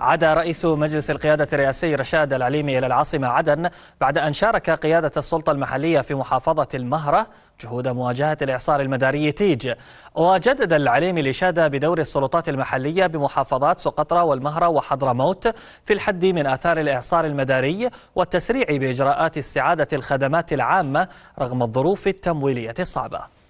عاد رئيس مجلس القيادة الرئاسي رشاد العليمي إلى العاصمة عدن بعد أن شارك قيادة السلطة المحلية في محافظة المهرة جهود مواجهة الإعصار المداري تيج وجدد العليمي الإشادة بدور السلطات المحلية بمحافظات سقطرى والمهرة وحضرموت في الحد من آثار الإعصار المداري والتسريع بإجراءات استعادة الخدمات العامة رغم الظروف التمويلية الصعبة